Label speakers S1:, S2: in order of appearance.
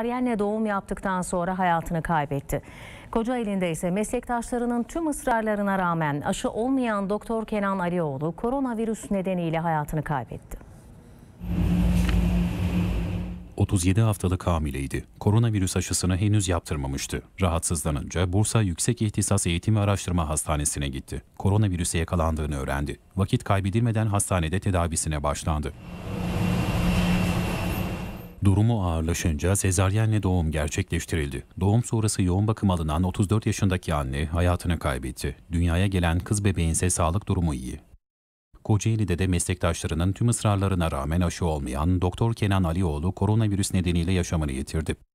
S1: Ariyen'le doğum yaptıktan sonra hayatını kaybetti. Kocaeli'nde ise meslektaşlarının tüm ısrarlarına rağmen aşı olmayan Doktor Kenan Alioğlu koronavirüs nedeniyle hayatını kaybetti.
S2: 37 haftalık hamileydi.
S3: Koronavirüs aşısını henüz yaptırmamıştı. Rahatsızlanınca Bursa Yüksek İhtisas Eğitim ve Araştırma Hastanesi'ne gitti. Koronavirüse yakalandığını öğrendi. Vakit kaybedilmeden hastanede tedavisine başlandı. Durumu ağırlaşınca sezaryenle doğum gerçekleştirildi. Doğum sonrası yoğun bakım alınan 34 yaşındaki anne hayatını kaybetti. Dünyaya gelen kız bebeğin ise sağlık durumu iyi. Kocaeli'de de meslektaşlarının tüm ısrarlarına rağmen aşı olmayan Doktor Kenan Alioğlu koronavirüs nedeniyle yaşamını yitirdi.